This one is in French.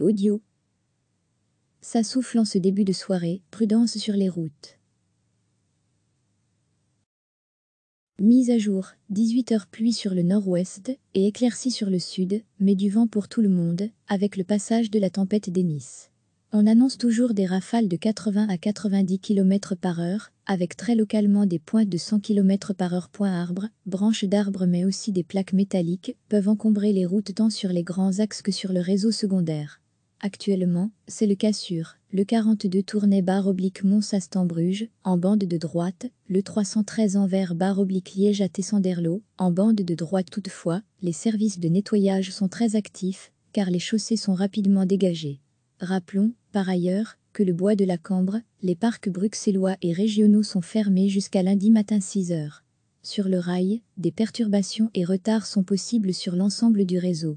Audio. Ça souffle en ce début de soirée, prudence sur les routes. Mise à jour, 18 heures pluie sur le nord-ouest et éclaircie sur le sud, mais du vent pour tout le monde, avec le passage de la tempête d'Ennis. On annonce toujours des rafales de 80 à 90 km par heure, avec très localement des pointes de 100 km par heure. Point arbre, branches d'arbres mais aussi des plaques métalliques peuvent encombrer les routes tant sur les grands axes que sur le réseau secondaire. Actuellement, c'est le cas sur le 42 tournée barre oblique mont en bande de droite, le 313 envers barre oblique Liège à Tessanderlo, en bande de droite toutefois, les services de nettoyage sont très actifs, car les chaussées sont rapidement dégagées. Rappelons, par ailleurs, que le bois de la Cambre, les parcs bruxellois et régionaux sont fermés jusqu'à lundi matin 6 h. Sur le rail, des perturbations et retards sont possibles sur l'ensemble du réseau.